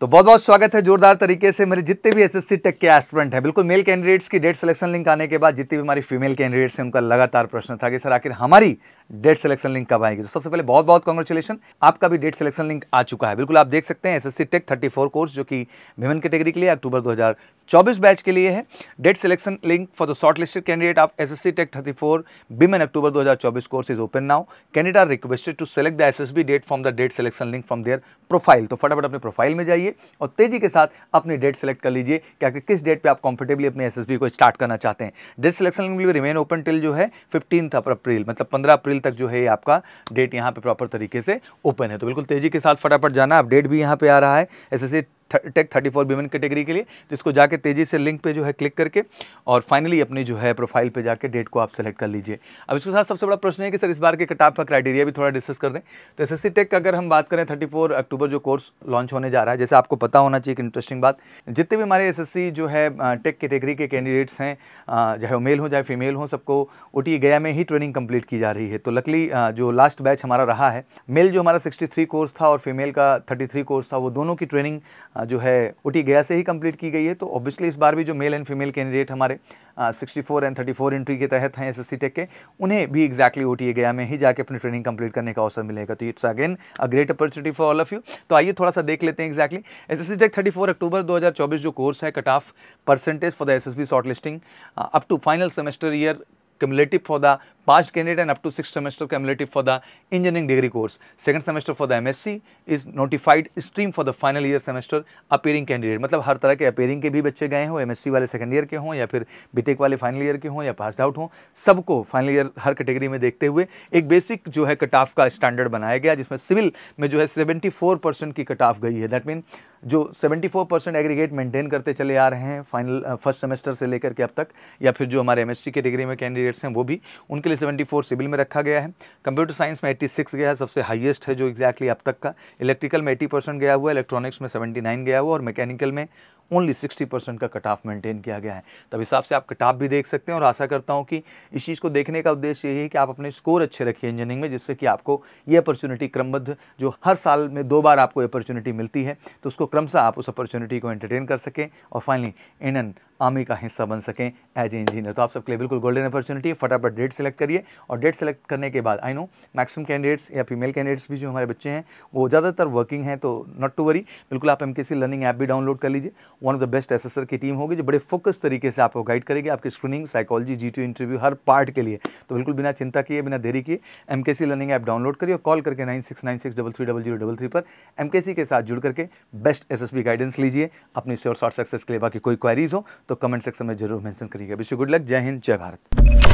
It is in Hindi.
तो बहुत बहुत स्वागत है जोरदार तरीके से मेरे जितने भी एसएससी टेक के एस्पिरेंट हैं बिल्कुल मेल कैंडिडेट्स की डेट सिलेक्शन लिंक आने के बाद जितने भी हमारी फीमेल कैंडिडेट्स हैं उनका लगातार प्रश्न था कि सर आखिर हमारी डेट सिलेक्शन लिंक कब आएगी तो सबसे पहले बहुत बहुत कॉन्ग्रेचुलेशन आपका भी डेट सिलेक्शन लिंक आ चुका है बिल्कुल आप देख सकते हैं एस टेक थर्टी कोर्स जो कि विमेन कैटेगरी के लिए अक्टूबर दो बैच के लिए है date selection link for the shortlisted candidate of S tech thirty four women October दो हज़ार चौबीस course is open now candidate are requested to select the S date from the date selection link from their profile तो फटाफट अपने प्रोफाइल में जाइए लीजिए और तेज़ी के साथ अपनी डेट सेलेक्ट कर लीजिए कि किस डेट पर आप कंफर्टेबली अपने एसएसबी को स्टार्ट करना चाहते हैं डेट सिलेक्शन के लिए रिमेन ओपन टिल जो है फिफ्टीन अप्रैल मतलब पंद्रह अप्रैल तक जो है आपका डेट यहाँ पर प्रॉपर तरीके से ओपन है तो बिल्कुल तेज़ी के साथ फटाफट जाना अपडेट भी यहाँ पर आ रहा है S tech thirty four women category के लिए तो इसको जाके तेज़ी से लिंक पे जो है क्लिक करके और फाइनली अपनी जो है प्रोफाइल पे जाके डेट को आप सेलेक्ट कर लीजिए अब इसके साथ सबसे बड़ा प्रश्न है कि सर इस बार के कटाप का क्राइटेरिया भी थोड़ा डिस्कस कर दें तो एस टेक का अगर हम बात करें थर्टी अक्टूबर जो कोर्स लॉन्च होने जा रहा है जैसे आपको पता होना चाहिए एक इंटरेस्टिंग बात जितने भी हमारे एस जो है टेक कैटेगरी के कैंडिडेट्स हैं चाहे वो मेल हों चाहे फीमेल हों सबको ओ e गया में ही ट्रेनिंग कंप्लीट की जा रही है तो लकली जो लास्ट बैच हमारा रहा है मेल जो हमारा सिक्सटी कोर्स था और फीमेल का थर्टी कोर्स था वो दोनों की ट्रेनिंग जो है ओटी गया से ही कंप्लीट की गई है तो ऑब्वियसली इस बार भी जो मेल एंड फीमेल कैंडिडेट हमारे sixty four and thirty four entry के तहत हैं एस एस टेक के उन्हें भी एक्जैक्टली ओ टी गया में ही जाके अपनी ट्रेनिंग कंप्लीट करने का अवसर मिलेगा तो it's again a great opportunity for all of you तो आइए थोड़ा सा देख लेते हैं exactly S S tech thirty four October दो हज़ार चौबीस जो कोर्स है cut off percentage for the S S B shortlisting up to final semester year cumulative for the past candidate and up to 6th semester cumulative for the engineering degree course. Second semester for the MSc is notified stream for the final year semester appearing candidate. मतलब हर तरह के appearing के भी बच्चे गए हों MSc वाले second year के हों या फिर btech वाले final year के हों या passed out हों सबको final year हर category में देखते हुए एक basic जो है cut off का standard बनाया गया जिसमें civil में जो है 74 परसेंट की कट ऑफ गई है दैट मीन जो 74 परसेंट एग्रीगेट मेंटेन करते चले आ रहे हैं फाइनल फर्स्ट सेमेस्टर से लेकर के अब तक या फिर जो हमारे एमएससी डिग्री में कैंडिडेट्स हैं वो भी उनके लिए 74 सिविल में रखा गया है कंप्यूटर साइंस में 86 गया है सबसे हाईएस्ट है जो एग्जैक्टली exactly अब तक का इलेक्ट्रिकल में 80 परसेंट गया हुआ इलेक्ट्रॉनिक्स में सेवेंटी गया हुआ और मैकेनिकल में ओनली 60 परसेंट का कट ऑफ मेंटेन किया गया है तब तो हिसाब से आप कट ऑफ भी देख सकते हैं और आशा करता हूँ कि इस चीज़ को देखने का उद्देश्य यही है कि आप अपने स्कोर अच्छे रखिए इंजीनियरिंग में जिससे कि आपको ये अपॉर्चुनिटी क्रमबद्ध जो हर साल में दो बार आपको अपॉर्चुनिटी मिलती है तो उसको क्रमशः आप उस अपॉर्चुनिटी को एंटरटेन कर सकें और फाइनली इन एन आर्मी का हिस्सा बन सकें एज ए इंजीनियर तो आप सबके लिए बिल्कुल गोल्डन अपॉर्चुनिटी है फटाफट डेट सेलेक्ट करिए और डेट सेलेक्ट करने के बाद आई नो मैक्सिमम कैंडिडेट्स या फीमेल कैंडिडेट्स भी जो हमारे बच्चे हैं वो ज़्यादातर वर्किंग हैं तो नॉट टू वरी बिल्कुल आप एम लर्निंग ऐप भी डाउनलोड कर लीजिए one of the best assessor की टीम होगी जो बड़े फोकस तरीके से आपको गाइड करेगी आपकी screening psychology G to interview हर पार्ट के लिए तो बिल्कुल बिना चिंता किए बिना देरी किए एम लर्निंग ऐप डाउनलोड करिए और कॉल करके nine six nine six double three double zero double three पर एम के साथ जुड़ करके बेस्ट एस गाइडेंस लीजिए अपनी शोर शॉर्ट सक्सेस के लिए बाकी कोई क्वारीज हो तो कमेंट सेक्शन में जरूर मेंशन करिएगा विश्व गुड लक जय हिंद जय भारत